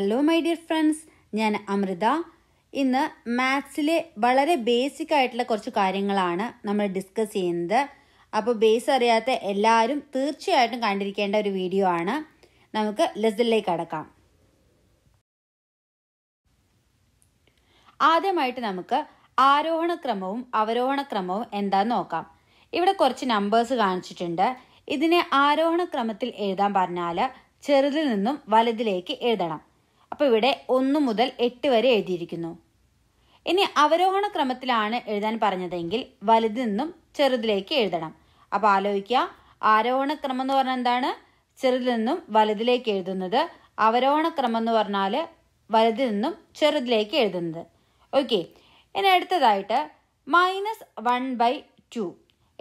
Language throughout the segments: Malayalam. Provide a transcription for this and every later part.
ഹലോ മൈ ഡിയർ ഫ്രണ്ട്സ് ഞാൻ അമൃത ഇന്ന് മാത്സിലെ വളരെ ബേസിക് ആയിട്ടുള്ള കുറച്ച് കാര്യങ്ങളാണ് നമ്മൾ ഡിസ്കസ് ചെയ്യുന്നത് അപ്പോൾ ബേസ് അറിയാത്ത എല്ലാവരും തീർച്ചയായിട്ടും കണ്ടിരിക്കേണ്ട ഒരു വീഡിയോ ആണ് നമുക്ക് ലെസിലേക്ക് അടക്കാം ആദ്യമായിട്ട് നമുക്ക് ആരോഹണക്രമവും അവരോഹണക്രമവും എന്താന്ന് നോക്കാം ഇവിടെ കുറച്ച് നമ്പേഴ്സ് കാണിച്ചിട്ടുണ്ട് ഇതിനെ ആരോഹണക്രമത്തിൽ എഴുതാൻ പറഞ്ഞാൽ ചെറുതിൽ നിന്നും വലുതിലേക്ക് എഴുതണം അപ്പോൾ ഇവിടെ ഒന്ന് മുതൽ എട്ട് വരെ എഴുതിയിരിക്കുന്നു ഇനി അവരോഹണ ക്രമത്തിലാണ് എഴുതാൻ പറഞ്ഞതെങ്കിൽ വലുതിൽ നിന്നും ചെറുതിലേക്ക് എഴുതണം അപ്പോൾ ആലോചിക്കുക ആരോഹണ ക്രമം എന്ന് പറഞ്ഞാൽ എന്താണ് ചെറുതിൽ നിന്നും വലുതിലേക്ക് എഴുതുന്നത് അവരോഹണ ക്രമം എന്ന് പറഞ്ഞാൽ വലുതിൽ നിന്നും ചെറുതിലേക്ക് എഴുതുന്നത് ഓക്കെ ഇനി അടുത്തതായിട്ട് മൈനസ് വൺ ബൈ ടു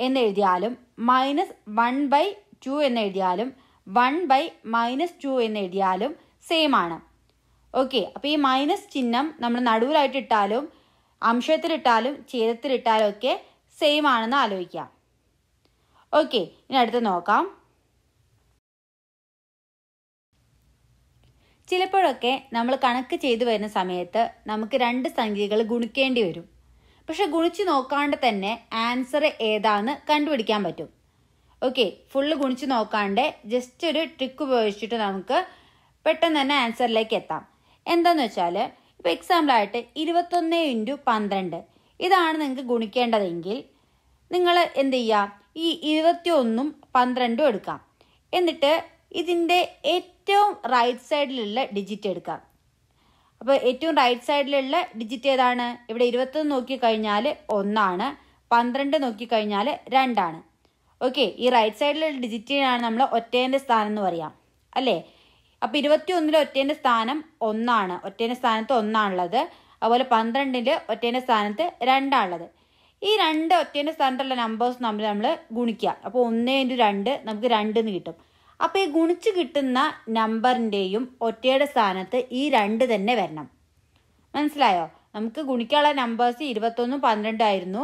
എന്ന് എഴുതിയാലും മൈനസ് വൺ ബൈ ടു എന്ന് എഴുതിയാലും വൺ ബൈ മൈനസ് ടു എന്ന് എഴുതിയാലും സെയിം ആണ് ഓക്കെ അപ്പോൾ ഈ മൈനസ് ചിഹ്നം നമ്മൾ നടുവിലായിട്ട് ഇട്ടാലും അംശത്തിലിട്ടാലും ഛേദത്തിലിട്ടാലും ഒക്കെ സെയിം ആണെന്ന് ആലോചിക്കാം ഓക്കെ ഇനി അടുത്ത് നോക്കാം ചിലപ്പോഴൊക്കെ നമ്മൾ കണക്ക് ചെയ്തു വരുന്ന സമയത്ത് നമുക്ക് രണ്ട് സംഖ്യകൾ ഗുണിക്കേണ്ടി വരും പക്ഷെ ഗുണിച്ച് നോക്കാണ്ട് തന്നെ ആൻസർ ഏതാന്ന് കണ്ടുപിടിക്കാൻ പറ്റും ഓക്കെ ഫുള്ള് ഗുണിച്ച് നോക്കാണ്ട് ജസ്റ്റ് ഒരു ട്രിക്ക് ഉപയോഗിച്ചിട്ട് നമുക്ക് പെട്ടെന്ന് തന്നെ ആൻസറിലേക്ക് എത്താം എന്താന്ന് വെച്ചാൽ ഇപ്പോൾ എക്സാമ്പിളായിട്ട് ഇരുപത്തൊന്ന് ഇൻറ്റു പന്ത്രണ്ട് ഇതാണ് നിങ്ങൾക്ക് ഗുണിക്കേണ്ടതെങ്കിൽ നിങ്ങൾ എന്ത് ചെയ്യുക ഈ ഇരുപത്തി ഒന്നും പന്ത്രണ്ടും എടുക്കാം എന്നിട്ട് ഇതിൻ്റെ ഏറ്റവും റൈറ്റ് സൈഡിലുള്ള ഡിജിറ്റ് എടുക്കാം അപ്പോൾ ഏറ്റവും റൈറ്റ് സൈഡിലുള്ള ഡിജിറ്റ് ഏതാണ് ഇവിടെ ഇരുപത്തൊന്ന് നോക്കിക്കഴിഞ്ഞാൽ ഒന്നാണ് പന്ത്രണ്ട് നോക്കിക്കഴിഞ്ഞാൽ രണ്ടാണ് ഓക്കെ ഈ റൈറ്റ് സൈഡിലുള്ള ഡിജിറ്റിനാണ് നമ്മൾ ഒറ്റേൻ്റെ സ്ഥാനം എന്ന് പറയാം അല്ലേ അപ്പോൾ ഇരുപത്തി ഒന്നിൽ ഒറ്റേൻ്റെ സ്ഥാനം ഒന്നാണ് ഒറ്റേൻ്റെ സ്ഥാനത്ത് ഒന്നാണുള്ളത് അതുപോലെ പന്ത്രണ്ടിൽ ഒറ്റേൻ്റെ സ്ഥാനത്ത് രണ്ടാണുള്ളത് ഈ രണ്ട് ഒറ്റേൻ്റെ സ്ഥാനത്തുള്ള നമ്പേഴ്സ് നമ്മൾ നമ്മൾ ഗുണിക്കുക അപ്പോൾ ഒന്ന് ഇൻറ്റു രണ്ട് നമുക്ക് രണ്ട് എന്ന് കിട്ടും അപ്പോൾ ഈ ഗുണിച്ച് കിട്ടുന്ന നമ്പറിൻ്റെയും ഒറ്റയുടെ സ്ഥാനത്ത് ഈ രണ്ട് തന്നെ വരണം മനസ്സിലായോ നമുക്ക് ഗുണിക്കാനുള്ള നമ്പേഴ്സ് ഇരുപത്തൊന്നും പന്ത്രണ്ടായിരുന്നു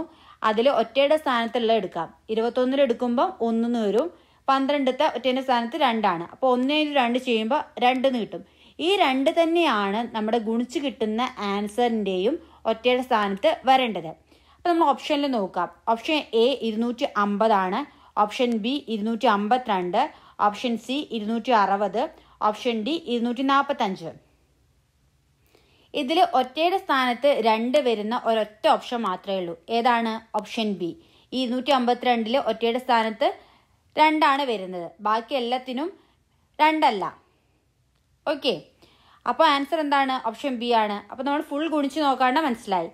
അതിൽ ഒറ്റയുടെ സ്ഥാനത്തുള്ള എടുക്കാം ഇരുപത്തൊന്നിൽ എടുക്കുമ്പം ഒന്നിന്ന് വരും പന്ത്രണ്ടത്തെ ഒറ്റേൻ്റെ സ്ഥാനത്ത് രണ്ടാണ് അപ്പോൾ ഒന്നേല് രണ്ട് ചെയ്യുമ്പോൾ രണ്ടെന്ന് കിട്ടും ഈ രണ്ട് തന്നെയാണ് നമ്മുടെ ഗുണിച്ച് കിട്ടുന്ന ആൻസറിൻ്റെയും ഒറ്റയുടെ സ്ഥാനത്ത് വരേണ്ടത് അപ്പോൾ നമ്മൾ ഓപ്ഷനിൽ നോക്കാം ഓപ്ഷൻ എ ഇരുന്നൂറ്റി അമ്പതാണ് ഓപ്ഷൻ ബി ഇരുന്നൂറ്റി അമ്പത്തിരണ്ട് ഓപ്ഷൻ സി ഇരുന്നൂറ്റി അറുപത് ഓപ്ഷൻ ഡി ഇരുന്നൂറ്റി നാൽപ്പത്തഞ്ച് ഇതിൽ ഒറ്റയുടെ സ്ഥാനത്ത് രണ്ട് വരുന്ന ഒരൊറ്റ ഓപ്ഷൻ മാത്രമേ ഉള്ളൂ ഏതാണ് ഓപ്ഷൻ ബി ഇരുന്നൂറ്റി അമ്പത്തിരണ്ടിൽ ഒറ്റയുടെ സ്ഥാനത്ത് രണ്ടാണ് വരുന്നത് ബാക്കി എല്ലാത്തിനും രണ്ടല്ല ഓക്കെ അപ്പോൾ ആൻസർ എന്താണ് ഓപ്ഷൻ ബി ആണ് അപ്പോൾ നമ്മൾ ഫുൾ ഗുണിച്ച് നോക്കാണ്ട് മനസ്സിലായി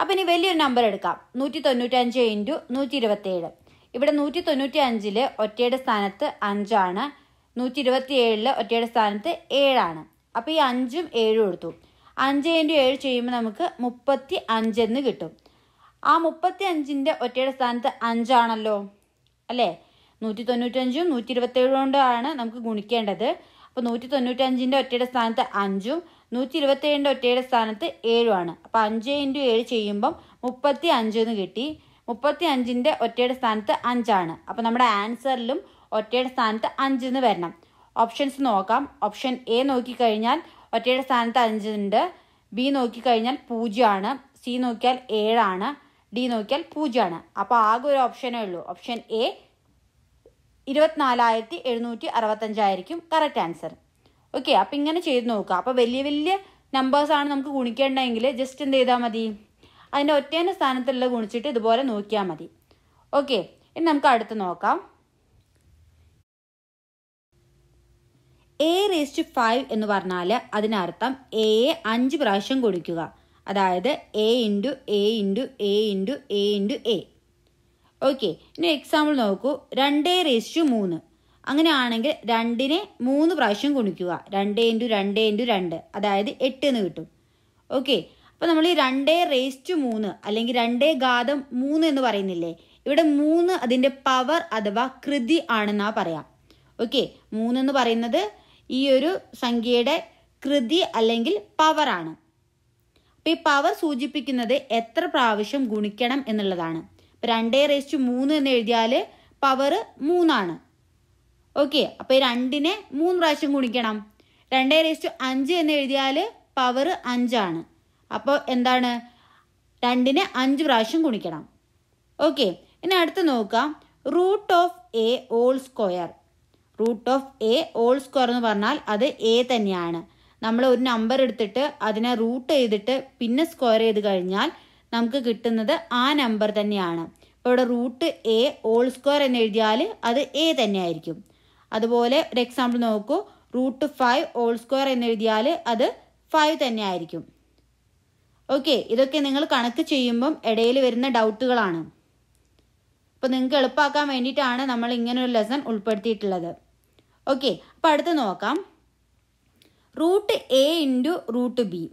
അപ്പോൾ ഇനി വലിയൊരു നമ്പർ എടുക്കാം നൂറ്റി തൊണ്ണൂറ്റഞ്ച് ഇൻറ്റു നൂറ്റി ഇരുപത്തേഴ് ഇവിടെ നൂറ്റി തൊണ്ണൂറ്റി അഞ്ചിൽ ഒറ്റയുടെ സ്ഥാനത്ത് അഞ്ചാണ് നൂറ്റി ഇരുപത്തി ഏഴിൽ ഒറ്റയുടെ സ്ഥാനത്ത് ഏഴാണ് അപ്പോൾ ഈ അഞ്ചും ഏഴും എടുത്തു അഞ്ച് ഇൻറ്റു ഏഴ് ചെയ്യുമ്പോൾ നമുക്ക് മുപ്പത്തി അഞ്ചെന്ന് കിട്ടും ആ മുപ്പത്തി അഞ്ചിൻ്റെ ഒറ്റയുടെ സ്ഥാനത്ത് അഞ്ചാണല്ലോ അല്ലേ നൂറ്റി തൊണ്ണൂറ്റഞ്ചും നൂറ്റി ഇരുപത്തേഴ് കൊണ്ടാണ് നമുക്ക് ഗുണിക്കേണ്ടത് അപ്പോൾ നൂറ്റി തൊണ്ണൂറ്റഞ്ചിൻ്റെ ഒറ്റയുടെ സ്ഥാനത്ത് അഞ്ചും നൂറ്റി ഇരുപത്തേഴിൻ്റെ ഒറ്റയുടെ സ്ഥാനത്ത് ഏഴുമാണ് അപ്പോൾ അഞ്ച് ഇൻറ്റു ഏഴ് ചെയ്യുമ്പം മുപ്പത്തി അഞ്ച് എന്ന് കിട്ടി മുപ്പത്തി അഞ്ചിൻ്റെ ഒറ്റയുടെ സ്ഥാനത്ത് അഞ്ചാണ് അപ്പോൾ നമ്മുടെ ആൻസറിലും ഒറ്റയുടെ സ്ഥാനത്ത് അഞ്ച് എന്ന് വരണം ഓപ്ഷൻസ് നോക്കാം ഓപ്ഷൻ എ നോക്കിക്കഴിഞ്ഞാൽ ഒറ്റയുടെ സ്ഥാനത്ത് അഞ്ചുണ്ട് ബി നോക്കിക്കഴിഞ്ഞാൽ പൂജ്യമാണ് സി നോക്കിയാൽ ഏഴാണ് ഡി നോക്കിയാൽ പൂജ്യമാണ് അപ്പോൾ ആകെ ഒരു ഓപ്ഷനേ ഉള്ളൂ ഓപ്ഷൻ എ ഇരുപത്തിനാലായിരത്തി എഴുന്നൂറ്റി അറുപത്തഞ്ചായിരിക്കും കറക്റ്റ് ആൻസർ ഓക്കെ അപ്പം ഇങ്ങനെ ചെയ്ത് നോക്കുക അപ്പോൾ വലിയ വലിയ നമ്പേഴ്സാണ് നമുക്ക് ഗുണിക്കേണ്ടതെങ്കിൽ ജസ്റ്റ് എന്ത് ചെയ്താൽ മതി അതിൻ്റെ ഒറ്റേൻ്റെ സ്ഥാനത്തുള്ള ഗുണിച്ചിട്ട് ഇതുപോലെ നോക്കിയാൽ മതി ഓക്കെ ഇനി നമുക്ക് അടുത്ത് നോക്കാം എ റേസ്റ്റ് ഫൈവ് എന്ന് പറഞ്ഞാൽ അതിനർത്ഥം എ അഞ്ച് പ്രാവശ്യം ഗുണിക്കുക അതായത് a into a into a into a into a okay ഇനി എക്സാമ്പിൾ നോക്കൂ രണ്ട് റേസ്റ്റു മൂന്ന് ആണെങ്കിൽ രണ്ടിനെ മൂന്ന് പ്രാവശ്യം ഗുണിക്കുക രണ്ട് ഇൻറ്റു രണ്ട് ഇൻറ്റു രണ്ട് അതായത് എട്ട് എന്ന് കിട്ടും ഓക്കെ അപ്പോൾ നമ്മൾ ഈ രണ്ട് റേസ്റ്റു മൂന്ന് അല്ലെങ്കിൽ രണ്ട് ഗാതം മൂന്ന് എന്ന് പറയുന്നില്ലേ ഇവിടെ മൂന്ന് അതിൻ്റെ പവർ അഥവാ കൃതി ആണെന്നാ പറയാം ഓക്കെ മൂന്നെന്ന് പറയുന്നത് ഈ ഒരു സംഖ്യയുടെ കൃതി അല്ലെങ്കിൽ പവറാണ് അപ്പോൾ ഈ പവർ സൂചിപ്പിക്കുന്നത് എത്ര പ്രാവശ്യം ഗുണിക്കണം എന്നുള്ളതാണ് ഇപ്പം രണ്ടേ റേസ് ടു മൂന്ന് എന്ന് എഴുതിയാൽ പവർ മൂന്നാണ് ഓക്കെ അപ്പോൾ രണ്ടിനെ മൂന്ന് പ്രാവശ്യം ഗുണിക്കണം രണ്ടേ റേസ് ടു അഞ്ച് എന്ന് എഴുതിയാൽ പവർ അഞ്ചാണ് അപ്പോൾ എന്താണ് രണ്ടിനെ അഞ്ച് പ്രാവശ്യം ഗുണിക്കണം ഓക്കെ ഇനി അടുത്ത് നോക്കാം root of a whole square root of a whole square എന്ന് പറഞ്ഞാൽ അത് എ തന്നെയാണ് നമ്മൾ ഒരു നമ്പർ എടുത്തിട്ട് അതിനെ റൂട്ട് ചെയ്തിട്ട് പിന്നെ സ്ക്വയർ ചെയ്ത് കഴിഞ്ഞാൽ നമുക്ക് കിട്ടുന്നത് ആ നമ്പർ തന്നെയാണ് അപ്പോൾ ഇവിടെ റൂട്ട് എ ഓൾ സ്ക്വയർ എന്ന് എഴുതിയാൽ അത് എ തന്നെ ആയിരിക്കും അതുപോലെ ഒരു എക്സാമ്പിൾ നോക്കൂ റൂട്ട് ഫൈവ് ഓൾ സ്ക്വയർ എന്ന് എഴുതിയാൽ അത് ഫൈവ് തന്നെ ആയിരിക്കും ഓക്കെ ഇതൊക്കെ നിങ്ങൾ കണക്ക് ചെയ്യുമ്പം ഇടയിൽ വരുന്ന ഡൗട്ടുകളാണ് അപ്പോൾ നിങ്ങൾക്ക് എളുപ്പമാക്കാൻ വേണ്ടിയിട്ടാണ് നമ്മൾ ഇങ്ങനൊരു ലെസൺ ഉൾപ്പെടുത്തിയിട്ടുള്ളത് ഓക്കെ അപ്പോൾ അടുത്ത് നോക്കാം root a into root b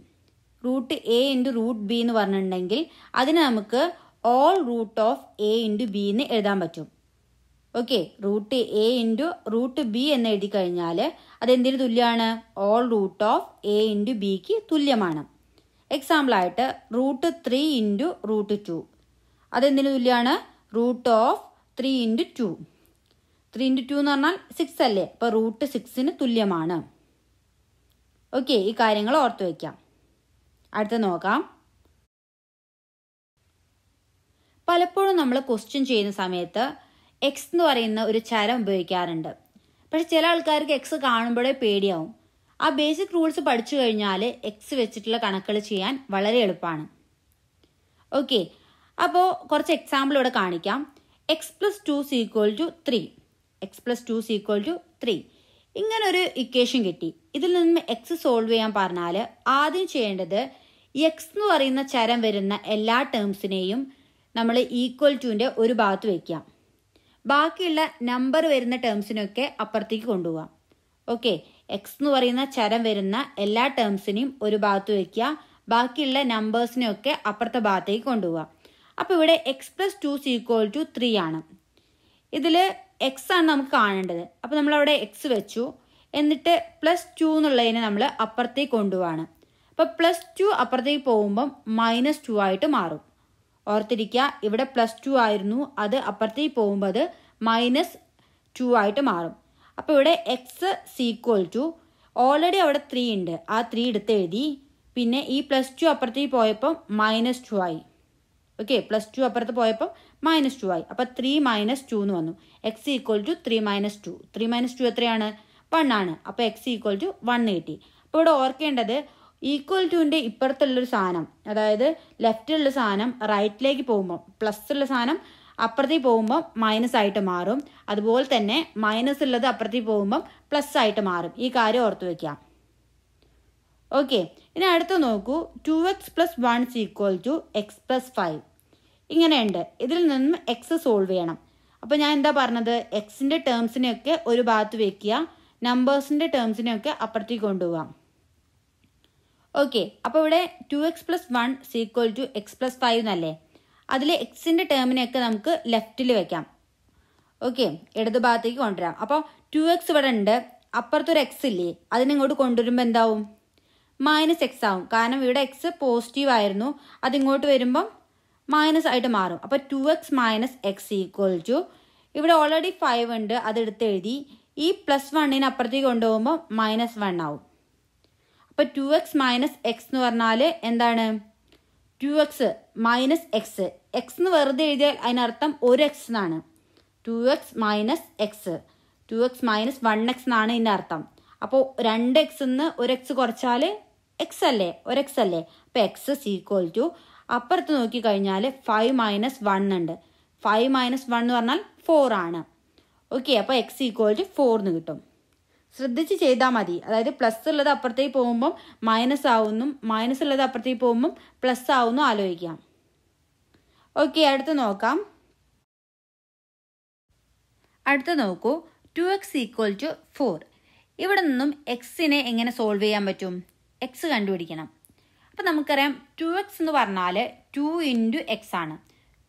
root a into root b എന്ന് പറഞ്ഞിട്ടുണ്ടെങ്കിൽ അതിന് നമുക്ക് whole root of a into b എന്ന് എഴുതാൻ പറ്റും okay root a into root b എന്ന് എഴുതി കഴിഞ്ഞാൽ അതെന്തിന് തുല്യമാണ് whole root of a into ബിക്ക് തുല്യമാണ് എക്സാമ്പിളായിട്ട് root three into root two അതെന്തിന് തുല്യമാണ് root of three into two three into two എന്ന് പറഞ്ഞാൽ സിക്സ് അല്ലേ അപ്പോൾ റൂട്ട് സിക്സിന് തുല്യമാണ് ഓക്കെ ഈ കാര്യങ്ങൾ ഓർത്ത് വയ്ക്കാം അടുത്ത നോക്കാം പലപ്പോഴും നമ്മൾ ക്വസ്റ്റ്യൻ ചെയ്യുന്ന സമയത്ത് എക്സ് എന്ന് പറയുന്ന ഒരു ചരം ഉപയോഗിക്കാറുണ്ട് പക്ഷെ ചില ആൾക്കാർക്ക് എക്സ് കാണുമ്പോഴേ പേടിയാവും ആ ബേസിക് റൂൾസ് പഠിച്ചു കഴിഞ്ഞാൽ എക്സ് വെച്ചിട്ടുള്ള കണക്കുകൾ ചെയ്യാൻ വളരെ എളുപ്പമാണ് ഓക്കെ അപ്പോൾ കുറച്ച് എക്സാമ്പിൾ ഇവിടെ കാണിക്കാം x plus two equal to three x plus two equal to three ഇങ്ങനൊരു ഇക്വേഷൻ കിട്ടി ഇതിൽ നിന്ന് എക്സ് സോൾവ് ചെയ്യാൻ പറഞ്ഞാൽ ആദ്യം ചെയ്യേണ്ടത് എക്സ് എന്ന് പറയുന്ന ചരം വരുന്ന എല്ലാ ടേംസിനെയും നമ്മൾ ഈക്വൽ ടുവിൻ്റെ ഒരു ഭാഗത്ത് വയ്ക്കാം ബാക്കിയുള്ള നമ്പർ വരുന്ന ടേംസിനൊക്കെ അപ്പുറത്തേക്ക് കൊണ്ടുപോകാം ഓക്കെ എക്സ് എന്ന് പറയുന്ന ചരം വരുന്ന എല്ലാ ടേംസിനെയും ഒരു ഭാഗത്ത് വയ്ക്കുക ബാക്കിയുള്ള നമ്പേഴ്സിനെയൊക്കെ അപ്പുറത്തെ ഭാഗത്തേക്ക് കൊണ്ടുപോകാം അപ്പോൾ ഇവിടെ x plus two equal to three ആണ് ഇതിൽ എക്സ് ആണ് നമുക്ക് കാണേണ്ടത് അപ്പോൾ നമ്മളവിടെ എക്സ് വെച്ചു എന്നിട്ട് പ്ലസ് ടു എന്നുള്ളതിനെ നമ്മൾ അപ്പുറത്തേക്ക് കൊണ്ടുപോവാണ് അപ്പോൾ പ്ലസ് ടു അപ്പുറത്തേക്ക് പോകുമ്പം മൈനസ് ടു ആയിട്ട് മാറും ഓർത്തിരിക്കുക ഇവിടെ പ്ലസ് ടു ആയിരുന്നു അത് അപ്പുറത്തേക്ക് പോകുമ്പോൾ അത് മൈനസ് ടു ആയിട്ട് മാറും അപ്പോൾ ഇവിടെ എക്സ് സീക്വൽ ടു ഓൾറെഡി അവിടെ ത്രീ ഉണ്ട് ആ ത്രീ എടുത്ത് എഴുതി പിന്നെ ഈ പ്ലസ് ടു അപ്പുറത്തേക്ക് പോയപ്പം മൈനസ് ടു ആയി ഓക്കെ പ്ലസ് ടു അപ്പുറത്ത് പോയപ്പം മൈനസ് ടു ആയി അപ്പോൾ ത്രീ മൈനസ് ടു എന്ന് വന്നു x equal to three minus two three minus two എത്രയാണ് വൺ ആണ് അപ്പോൾ എക്സ് ഈക്വൽ ടു വൺ കിട്ടി അപ്പോൾ ഇവിടെ ഓർക്കേണ്ടത് ഈക്വൽ ടുവിൻ്റെ ഇപ്പുറത്തുള്ളൊരു സാധനം അതായത് ലെഫ്റ്റിലുള്ള സാധനം റൈറ്റിലേക്ക് പോകുമ്പോൾ പ്ലസ് ഉള്ള സാധനം അപ്പുറത്തേക്ക് പോകുമ്പോൾ മൈനസ് ആയിട്ട് മാറും അതുപോലെ തന്നെ മൈനസ് ഉള്ളത് അപ്പുറത്തേക്ക് പോകുമ്പം പ്ലസ് ആയിട്ട് മാറും ഈ കാര്യം ഓർത്തു വയ്ക്കാം ഓക്കെ ഇനി അടുത്ത് നോക്കൂ two x plus one is equal to x plus five ഇങ്ങനെയുണ്ട് ഇതിൽ നിന്നും എക്സ് സോൾവ് ചെയ്യണം അപ്പോൾ ഞാൻ എന്താ പറഞ്ഞത് എക്സിൻ്റെ ടേംസിനെയൊക്കെ ഒരു ഭാഗത്ത് വെക്കുക നമ്പേഴ്സിൻ്റെ ടേംസിനെയൊക്കെ അപ്പുറത്തേക്ക് കൊണ്ടുപോകാം ഓക്കെ അപ്പോൾ ഇവിടെ two x plus one equal to x plus five എന്നല്ലേ അതിൽ എക്സിൻ്റെ ടേമിനെയൊക്കെ നമുക്ക് ലെഫ്റ്റിൽ വെക്കാം ഓക്കെ ഇടത് ഭാഗത്തേക്ക് കൊണ്ടുവരാം അപ്പോൾ ടു എക്സ് ഇവിടെ ഉണ്ട് അപ്പുറത്തൊരു എക്സ് ഇല്ലേ അതിനിങ്ങോട്ട് കൊണ്ടുവരുമ്പോൾ എന്താവും മൈനസ് എക്സ് ആവും കാരണം ഇവിടെ എക്സ് പോസിറ്റീവ് ആയിരുന്നു അതിങ്ങോട്ട് വരുമ്പം മൈനസ് ആയിട്ട് മാറും അപ്പോൾ two x minus x equal to ഇവിടെ ഓൾറെഡി ഫൈവ് ഉണ്ട് അതെടുത്ത് എഴുതി ഈ പ്ലസ് വണ്ണിന് അപ്പുറത്തേക്ക് കൊണ്ടുപോകുമ്പോൾ മൈനസ് വൺ ആവും അപ്പോൾ ടു എക്സ് മൈനസ് എക്സ് എന്ന് പറഞ്ഞാൽ എന്താണ് two x minus x x എന്ന് വെറുതെ എഴുതിയാൽ അതിനർത്ഥം ഒരു എക്സ് എന്നാണ് two x minus x two x minus one x എന്നാണ് ഇതിനർത്ഥം അപ്പോൾ രണ്ട് എക്സ് എന്ന് ഒരു എക്സ് കുറച്ചാൽ എക്സ് അല്ലേ ഒരു എക്സ് അല്ലേ അപ്പോൾ എക്സ് ഇസ് ഈക്വൽ ടു അപ്പുറത്ത് നോക്കിക്കഴിഞ്ഞാൽ ഫൈവ് മൈനസ് വൺ ഉണ്ട് ഫൈവ് മൈനസ് വൺ എന്ന് പറഞ്ഞാൽ ഫോർ ആണ് ഓക്കെ അപ്പോൾ എക്സ് ഈക്വൽ ടു ഫോർ എന്ന് കിട്ടും ശ്രദ്ധിച്ച് ചെയ്താൽ മതി അതായത് പ്ലസ് ഉള്ളത് അപ്പുറത്തേക്ക് പോകുമ്പം മൈനസ് ആവുന്നു മൈനസ് ഉള്ളത് അപ്പുറത്തേക്ക് പോകുമ്പം പ്ലസ് ആവുന്നു ആലോചിക്കാം ഓക്കെ അടുത്ത് നോക്കാം അടുത്ത് നോക്കൂ two x equal to four ഇവിടെ നിന്നും എക്സിനെ എങ്ങനെ സോൾവ് ചെയ്യാൻ പറ്റും എക്സ് കണ്ടുപിടിക്കണം അപ്പം നമുക്കറിയാം ടു എക്സ് എന്ന് പറഞ്ഞാൽ ടു ഇൻറ്റു എക്സ് ആണ്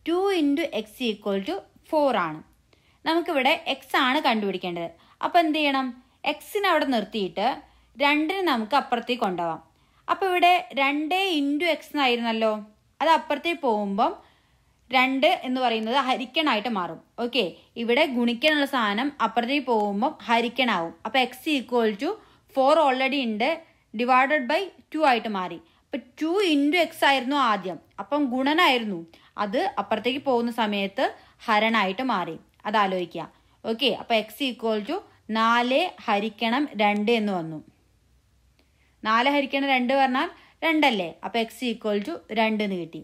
two into x equal to four ആണ് നമുക്കിവിടെ എക്സ് ആണ് കണ്ടുപിടിക്കേണ്ടത് അപ്പോൾ എന്ത് ചെയ്യണം എക്സിനെ അവിടെ നിർത്തിയിട്ട് രണ്ടിന് നമുക്ക് അപ്പുറത്തേക്ക് കൊണ്ടുപോകാം അപ്പോൾ ഇവിടെ രണ്ട് ഇൻറ്റു എക്സ് എന്നായിരുന്നല്ലോ അത് അപ്പുറത്തേക്ക് പോകുമ്പം രണ്ട് എന്ന് പറയുന്നത് ഹരിക്കണായിട്ട് മാറും ഓക്കെ ഇവിടെ ഗുണിക്കാനുള്ള സാധനം അപ്പുറത്തേക്ക് പോകുമ്പം ഹരിക്കണാവും അപ്പോൾ x equal to four already ഉണ്ട് ഡിവൈഡഡ് ബൈ ടു ആയിട്ട് മാറി അപ്പം ടു ഇൻറ്റു എക്സ് ആയിരുന്നു ആദ്യം അപ്പം ഗുണനായിരുന്നു അത് അപ്പുറത്തേക്ക് പോകുന്ന സമയത്ത് ഹരണായിട്ട് മാറി അത് ആലോചിക്കുക ഓക്കെ അപ്പോൾ എക്സ് ഈക്വൽ ടു നാല് ഹരിക്കണം രണ്ട് എന്ന് വന്നു നാല് ഹരിക്കണം രണ്ട് പറഞ്ഞാൽ രണ്ടല്ലേ അപ്പോൾ എക്സ് ഈക്വൽ ടു രണ്ട് എന്ന് കിട്ടി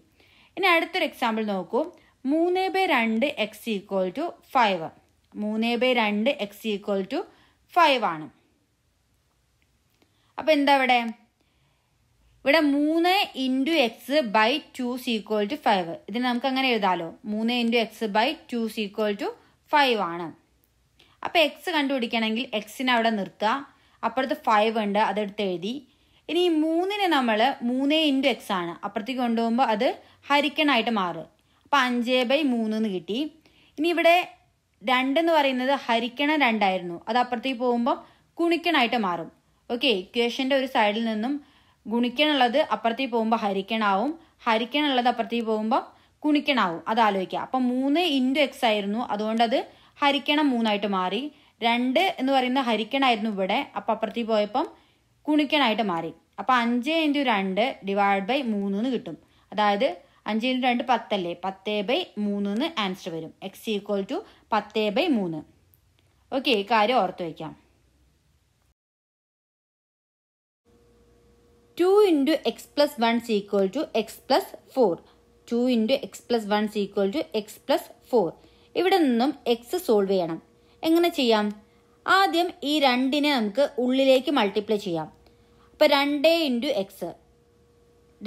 ഇനി അടുത്തൊരു എക്സാമ്പിൾ നോക്കൂ മൂന്ന് ബൈ രണ്ട് എക്സ് ഈക്വൽ ടു ഫൈവ് മൂന്ന് ബൈ രണ്ട് എക്സ് ഈക്വൽ ടു ഫൈവ് ആണ് അപ്പോൾ എന്താ ഇവിടെ ഇവിടെ മൂന്ന് into x by two equal to five ഇതിന് നമുക്ക് അങ്ങനെ എഴുതാലോ മൂന്ന് into x by two equal to five ആണ് അപ്പോൾ എക്സ് കണ്ടുപിടിക്കണമെങ്കിൽ എക്സിനെ അവിടെ നിർത്തുക അപ്പുറത്ത് ഫൈവ് ഉണ്ട് അതെടുത്ത് എഴുതി ഇനി ഈ മൂന്നിനെ നമ്മൾ മൂന്നേ ഇൻറ്റു എക്സ് ആണ് അപ്പുറത്തേക്ക് കൊണ്ടുപോകുമ്പോൾ അത് ഹരിക്കണായിട്ട് മാറും അപ്പോൾ അഞ്ച് ബൈ മൂന്ന് എന്ന് കിട്ടി ഇനി ഇവിടെ രണ്ടെന്ന് പറയുന്നത് ഹരിക്കണം രണ്ടായിരുന്നു അത് അപ്പുറത്തേക്ക് പോകുമ്പോൾ ഗുണിക്കണായിട്ട് മാറും ഓക്കെ ഇക്വേഷൻ്റെ ഒരു സൈഡിൽ നിന്നും ഗുണിക്കണുള്ളത് അപ്പുറത്തേക്ക് പോകുമ്പോൾ ഹരിക്കണാവും ഹരിക്കണുള്ളത് അപ്പുറത്തേക്ക് പോകുമ്പോൾ ഗുണിക്കണാവും അത് ആലോചിക്കുക അപ്പം മൂന്ന് ഇൻറ്റു എക്സ് ആയിരുന്നു അതുകൊണ്ട് അത് ഹരിക്കണം മൂന്നായിട്ട് മാറി രണ്ട് എന്ന് പറയുന്ന ഹരിക്കണമായിരുന്നു ഇവിടെ അപ്പം അപ്പുറത്തേക്ക് പോയപ്പം ഗുണിക്കണമായിട്ട് മാറി അപ്പം അഞ്ച് ഇൻറ്റു രണ്ട് ഡിവൈഡ് ബൈ മൂന്ന് കിട്ടും അതായത് അഞ്ച് ഇൻറ്റു രണ്ട് പത്തല്ലേ പത്തേ ബൈ മൂന്ന് ആൻസർ വരും എക്സ് ഈക്വൽ ടു പത്തേ ബൈ മൂന്ന് ഓക്കെ ഈ കാര്യം ഓർത്ത് വയ്ക്കാം two into x plus one equal to x plus four two into x plus one equal to x plus four ഇവിടെ നിന്നും എക്സ് സോൾവ് ചെയ്യണം എങ്ങനെ ചെയ്യാം ആദ്യം ഈ രണ്ടിനെ നമുക്ക് ഉള്ളിലേക്ക് മൾട്ടിപ്ലൈ ചെയ്യാം അപ്പോൾ രണ്ട് ഇൻറ്റു എക്സ്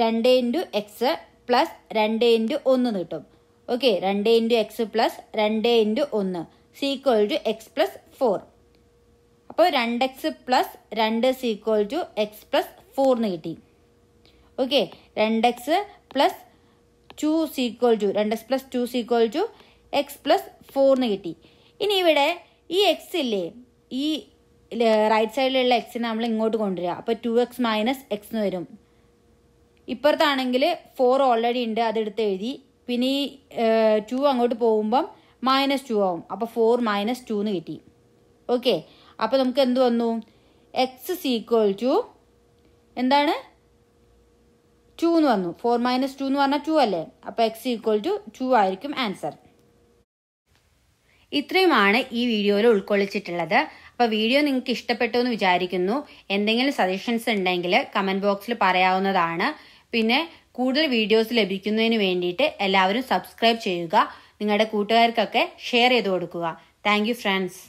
രണ്ട് ഇൻറ്റു എക്സ് പ്ലസ് രണ്ട് ഇൻറ്റു ഒന്ന് കിട്ടും ഓക്കെ രണ്ട് ഇൻറ്റു എക്സ് പ്ലസ് രണ്ട് ഇൻറ്റു ഒന്ന് equal to x plus four അപ്പോൾ രണ്ട് എക്സ് പ്ലസ് രണ്ട് equal to x plus four എന്ന് കിട്ടി ഓക്കെ രണ്ട് x plus two equal to രണ്ട് x plus two equal to x plus ഫോറിന് കിട്ടി ഇനി ഇവിടെ ഈ എക്സ് ഇല്ലേ ഈ റൈറ്റ് സൈഡിലുള്ള എക്സിനെ നമ്മൾ ഇങ്ങോട്ട് കൊണ്ടുവരിക അപ്പോൾ ടു എക്സ് മൈനസ് എക്സ് എന്ന് വരും ഇപ്പുറത്താണെങ്കിൽ ഫോർ ഓൾറെഡി ഉണ്ട് അതെടുത്ത് എഴുതി പിന്നെ ഈ ടു അങ്ങോട്ട് പോകുമ്പം മൈനസ് ടു ആവും അപ്പോൾ ഫോർ മൈനസ് ടു എന്ന് കിട്ടി ഓക്കെ അപ്പോൾ നമുക്ക് എന്ത് വന്നു എക്സ് ഈക്വൽ ടു എന്താണ് ടു എന്ന് വന്നു ഫോർ മൈനസ് ടു എന്ന് പറഞ്ഞാൽ ടു അല്ലേ അപ്പോൾ എക്സ് ഈക്വൽ ടു ടു ആയിരിക്കും ആൻസർ ഇത്രയുമാണ് ഈ വീഡിയോയിൽ ഉൾക്കൊള്ളിച്ചിട്ടുള്ളത് അപ്പോൾ വീഡിയോ നിങ്ങൾക്ക് ഇഷ്ടപ്പെട്ടു എന്ന് വിചാരിക്കുന്നു എന്തെങ്കിലും സജഷൻസ് ഉണ്ടെങ്കിൽ കമൻറ്റ് ബോക്സിൽ പറയാവുന്നതാണ് പിന്നെ കൂടുതൽ വീഡിയോസ് ലഭിക്കുന്നതിന് വേണ്ടിയിട്ട് എല്ലാവരും സബ്സ്ക്രൈബ് ചെയ്യുക നിങ്ങളുടെ കൂട്ടുകാർക്കൊക്കെ ഷെയർ ചെയ്ത് കൊടുക്കുക താങ്ക് ഫ്രണ്ട്സ്